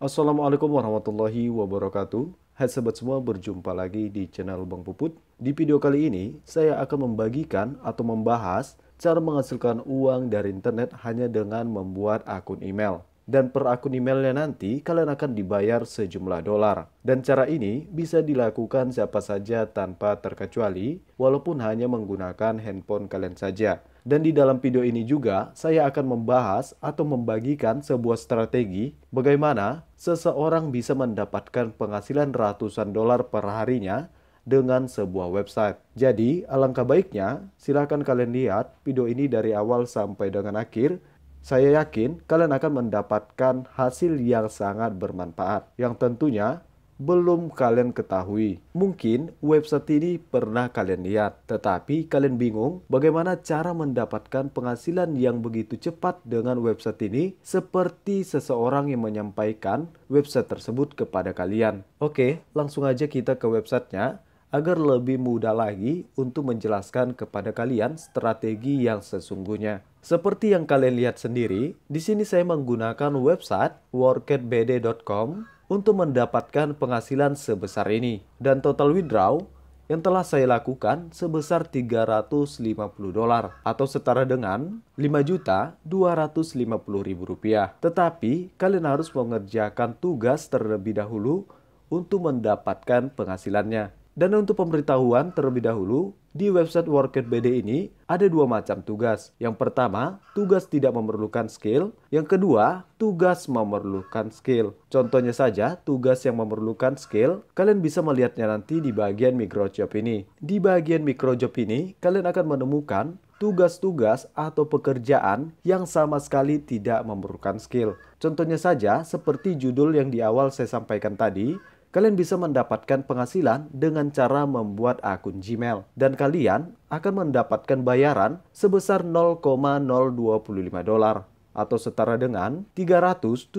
Assalamualaikum warahmatullahi wabarakatuh. Hai sahabat semua, berjumpa lagi di channel Bang Puput. Di video kali ini, saya akan membagikan atau membahas cara menghasilkan uang dari internet hanya dengan membuat akun email. Dan per akun emailnya nanti, kalian akan dibayar sejumlah dolar. Dan cara ini bisa dilakukan siapa saja tanpa terkecuali, walaupun hanya menggunakan handphone kalian saja. Dan di dalam video ini juga, saya akan membahas atau membagikan sebuah strategi bagaimana seseorang bisa mendapatkan penghasilan ratusan dolar per harinya dengan sebuah website. Jadi, alangkah baiknya silahkan kalian lihat video ini dari awal sampai dengan akhir. Saya yakin kalian akan mendapatkan hasil yang sangat bermanfaat, yang tentunya belum kalian ketahui. Mungkin website ini pernah kalian lihat, tetapi kalian bingung bagaimana cara mendapatkan penghasilan yang begitu cepat dengan website ini seperti seseorang yang menyampaikan website tersebut kepada kalian. Oke, langsung aja kita ke websitenya agar lebih mudah lagi untuk menjelaskan kepada kalian strategi yang sesungguhnya. Seperti yang kalian lihat sendiri, di sini saya menggunakan website workatbd.com untuk mendapatkan penghasilan sebesar ini. Dan total withdraw yang telah saya lakukan sebesar 350 dolar atau setara dengan 5.250.000 rupiah. Tetapi kalian harus mengerjakan tugas terlebih dahulu untuk mendapatkan penghasilannya. Dan untuk pemberitahuan terlebih dahulu, di website Workit.bd BD ini ada dua macam tugas. Yang pertama, tugas tidak memerlukan skill. Yang kedua, tugas memerlukan skill. Contohnya saja, tugas yang memerlukan skill, kalian bisa melihatnya nanti di bagian microjob ini. Di bagian microjob ini, kalian akan menemukan tugas-tugas atau pekerjaan yang sama sekali tidak memerlukan skill. Contohnya saja seperti judul yang di awal saya sampaikan tadi, Kalian bisa mendapatkan penghasilan dengan cara membuat akun Gmail dan kalian akan mendapatkan bayaran sebesar 0,025 dolar atau setara dengan 375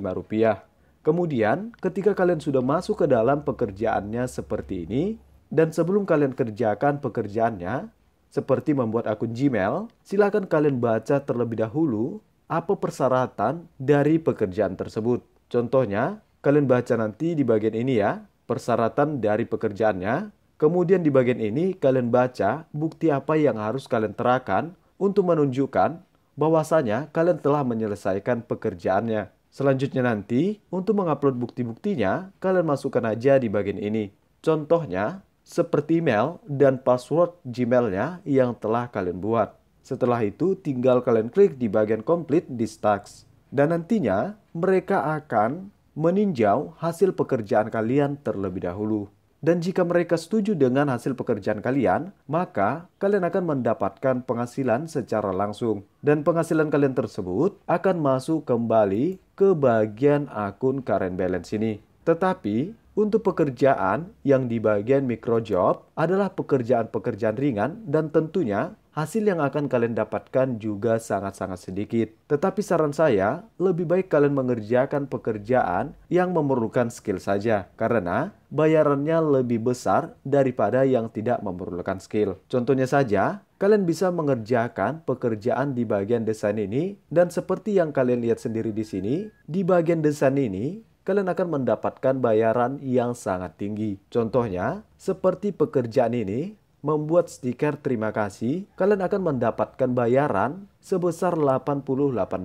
rupiah. Kemudian, ketika kalian sudah masuk ke dalam pekerjaannya seperti ini, dan sebelum kalian kerjakan pekerjaannya, seperti membuat akun Gmail, silakan kalian baca terlebih dahulu apa persyaratan dari pekerjaan tersebut. Contohnya, Kalian baca nanti di bagian ini ya, persyaratan dari pekerjaannya. Kemudian di bagian ini kalian baca bukti apa yang harus kalian terakan untuk menunjukkan bahwasanya kalian telah menyelesaikan pekerjaannya. Selanjutnya nanti, untuk mengupload bukti-buktinya, kalian masukkan aja di bagian ini. Contohnya, seperti email dan password Gmailnya yang telah kalian buat. Setelah itu, tinggal kalian klik di bagian complete di Stacks. Dan nantinya, mereka akan meninjau hasil pekerjaan kalian terlebih dahulu. Dan jika mereka setuju dengan hasil pekerjaan kalian, maka kalian akan mendapatkan penghasilan secara langsung. Dan penghasilan kalian tersebut akan masuk kembali ke bagian akun current balance ini. Tetapi, untuk pekerjaan yang di bagian micro job adalah pekerjaan-pekerjaan ringan dan tentunya hasil yang akan kalian dapatkan juga sangat-sangat sedikit. Tetapi saran saya, lebih baik kalian mengerjakan pekerjaan yang memerlukan skill saja, karena bayarannya lebih besar daripada yang tidak memerlukan skill. Contohnya saja, kalian bisa mengerjakan pekerjaan di bagian desain ini, dan seperti yang kalian lihat sendiri di sini, di bagian desain ini, kalian akan mendapatkan bayaran yang sangat tinggi. Contohnya, seperti pekerjaan ini, membuat stiker terima kasih, kalian akan mendapatkan bayaran sebesar 88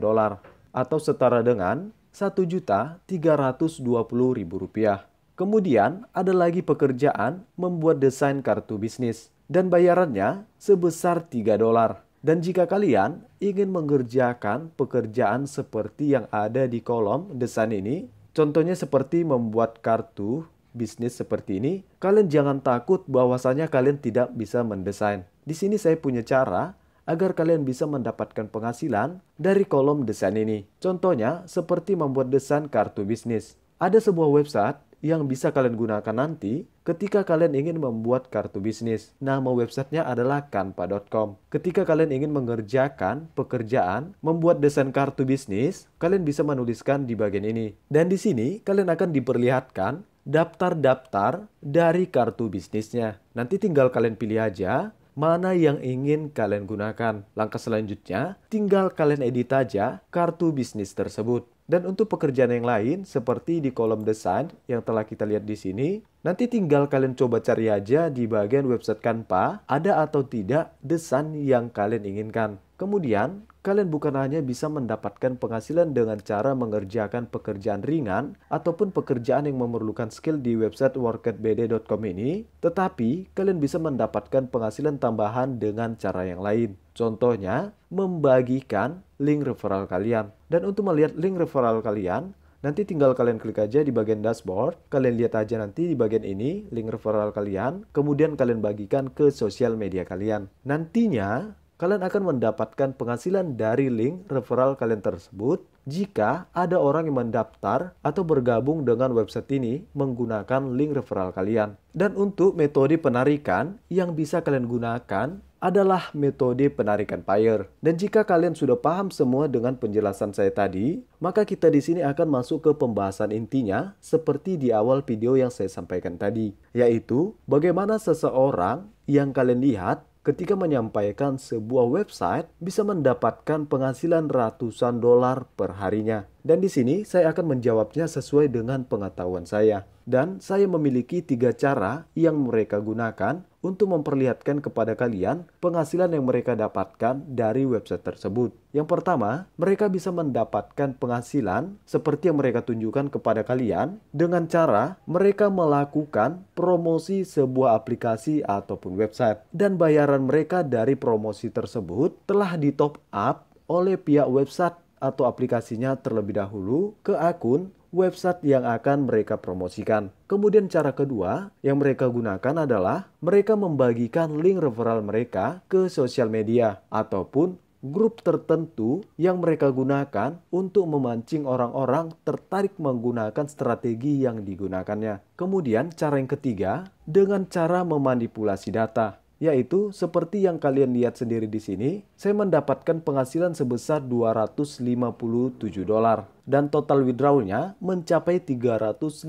dolar atau setara dengan 1.320.000 rupiah Kemudian ada lagi pekerjaan membuat desain kartu bisnis dan bayarannya sebesar 3 dolar. Dan jika kalian ingin mengerjakan pekerjaan seperti yang ada di kolom desain ini, contohnya seperti membuat kartu bisnis seperti ini, kalian jangan takut bahwasanya kalian tidak bisa mendesain. Di sini saya punya cara agar kalian bisa mendapatkan penghasilan dari kolom desain ini. Contohnya seperti membuat desain kartu bisnis. Ada sebuah website yang bisa kalian gunakan nanti ketika kalian ingin membuat kartu bisnis. Nama websitenya adalah kanpa.com. Ketika kalian ingin mengerjakan pekerjaan membuat desain kartu bisnis, kalian bisa menuliskan di bagian ini. Dan di sini kalian akan diperlihatkan daftar-daftar dari kartu bisnisnya. Nanti tinggal kalian pilih aja mana yang ingin kalian gunakan. Langkah selanjutnya, tinggal kalian edit aja kartu bisnis tersebut. Dan untuk pekerjaan yang lain, seperti di kolom desain yang telah kita lihat di sini, nanti tinggal kalian coba cari aja di bagian website Canva, ada atau tidak desain yang kalian inginkan. Kemudian, kalian bukan hanya bisa mendapatkan penghasilan dengan cara mengerjakan pekerjaan ringan ataupun pekerjaan yang memerlukan skill di website workatbd.com ini, tetapi kalian bisa mendapatkan penghasilan tambahan dengan cara yang lain. Contohnya, membagikan link referral kalian. Dan untuk melihat link referral kalian, Nanti tinggal kalian klik aja di bagian dashboard, kalian lihat aja nanti di bagian ini link referral kalian, kemudian kalian bagikan ke sosial media kalian. Nantinya kalian akan mendapatkan penghasilan dari link referral kalian tersebut jika ada orang yang mendaftar atau bergabung dengan website ini menggunakan link referral kalian. Dan untuk metode penarikan yang bisa kalian gunakan adalah metode penarikan payer. Dan jika kalian sudah paham semua dengan penjelasan saya tadi, maka kita di sini akan masuk ke pembahasan intinya seperti di awal video yang saya sampaikan tadi, yaitu bagaimana seseorang yang kalian lihat ketika menyampaikan sebuah website bisa mendapatkan penghasilan ratusan dolar perharinya. Dan di sini saya akan menjawabnya sesuai dengan pengetahuan saya. Dan saya memiliki tiga cara yang mereka gunakan untuk memperlihatkan kepada kalian penghasilan yang mereka dapatkan dari website tersebut. Yang pertama, mereka bisa mendapatkan penghasilan seperti yang mereka tunjukkan kepada kalian dengan cara mereka melakukan promosi sebuah aplikasi ataupun website. Dan bayaran mereka dari promosi tersebut telah di top up oleh pihak website atau aplikasinya terlebih dahulu ke akun website yang akan mereka promosikan. Kemudian cara kedua yang mereka gunakan adalah mereka membagikan link referral mereka ke sosial media ataupun grup tertentu yang mereka gunakan untuk memancing orang-orang tertarik menggunakan strategi yang digunakannya. Kemudian cara yang ketiga dengan cara memanipulasi data yaitu seperti yang kalian lihat sendiri di sini, saya mendapatkan penghasilan sebesar 257 dolar dan total withdrawalnya mencapai 350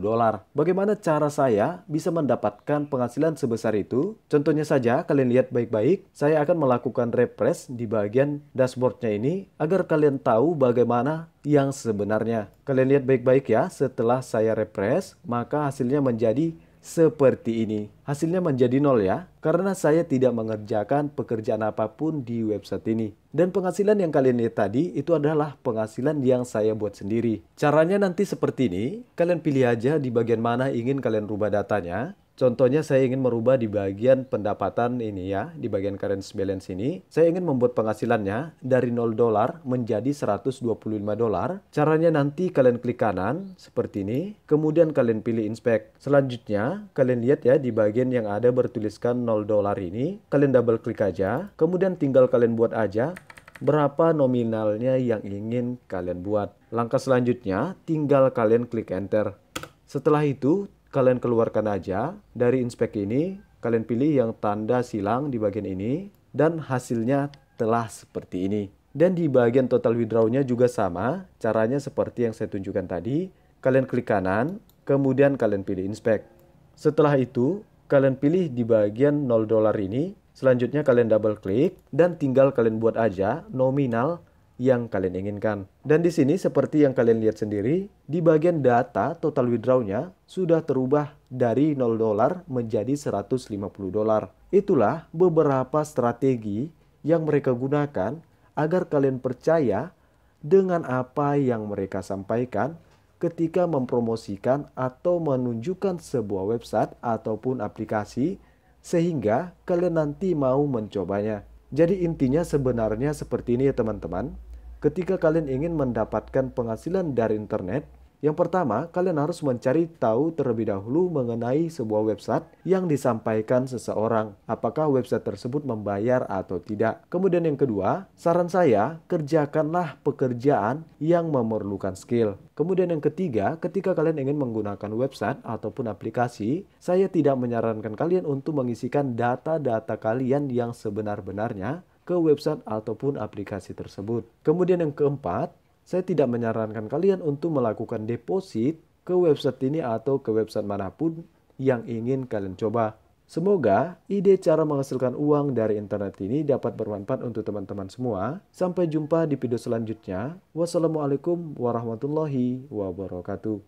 dolar. Bagaimana cara saya bisa mendapatkan penghasilan sebesar itu? Contohnya saja, kalian lihat baik-baik, saya akan melakukan refresh di bagian dashboardnya ini agar kalian tahu bagaimana yang sebenarnya. Kalian lihat baik-baik ya, setelah saya refresh, maka hasilnya menjadi seperti ini. Hasilnya menjadi nol ya, karena saya tidak mengerjakan pekerjaan apapun di website ini. Dan penghasilan yang kalian lihat tadi itu adalah penghasilan yang saya buat sendiri. Caranya nanti seperti ini, kalian pilih aja di bagian mana ingin kalian rubah datanya. Contohnya saya ingin merubah di bagian pendapatan ini ya, di bagian current balance ini. Saya ingin membuat penghasilannya dari 0 dolar menjadi 125 dolar. Caranya nanti kalian klik kanan seperti ini, kemudian kalian pilih inspect. Selanjutnya kalian lihat ya di bagian yang ada bertuliskan 0 dolar ini, kalian double klik aja, kemudian tinggal kalian buat aja berapa nominalnya yang ingin kalian buat. Langkah selanjutnya tinggal kalian klik enter. Setelah itu, kalian keluarkan aja dari inspect ini, kalian pilih yang tanda silang di bagian ini, dan hasilnya telah seperti ini. Dan di bagian total withdrawnya juga sama, caranya seperti yang saya tunjukkan tadi, kalian klik kanan, kemudian kalian pilih inspect. Setelah itu, kalian pilih di bagian 0 dolar ini, selanjutnya kalian double klik, dan tinggal kalian buat aja nominal yang kalian inginkan. Dan di sini seperti yang kalian lihat sendiri, di bagian data total withdraw-nya sudah terubah dari 0 dolar menjadi 150 dolar. Itulah beberapa strategi yang mereka gunakan agar kalian percaya dengan apa yang mereka sampaikan ketika mempromosikan atau menunjukkan sebuah website ataupun aplikasi sehingga kalian nanti mau mencobanya. Jadi intinya sebenarnya seperti ini ya teman-teman. Ketika kalian ingin mendapatkan penghasilan dari internet, yang pertama, kalian harus mencari tahu terlebih dahulu mengenai sebuah website yang disampaikan seseorang. Apakah website tersebut membayar atau tidak. Kemudian yang kedua, saran saya, kerjakanlah pekerjaan yang memerlukan skill. Kemudian yang ketiga, ketika kalian ingin menggunakan website ataupun aplikasi, saya tidak menyarankan kalian untuk mengisikan data-data kalian yang sebenar-benarnya ke website ataupun aplikasi tersebut. Kemudian yang keempat, saya tidak menyarankan kalian untuk melakukan deposit ke website ini atau ke website manapun yang ingin kalian coba. Semoga ide cara menghasilkan uang dari internet ini dapat bermanfaat untuk teman-teman semua. Sampai jumpa di video selanjutnya. Wassalamualaikum warahmatullahi wabarakatuh.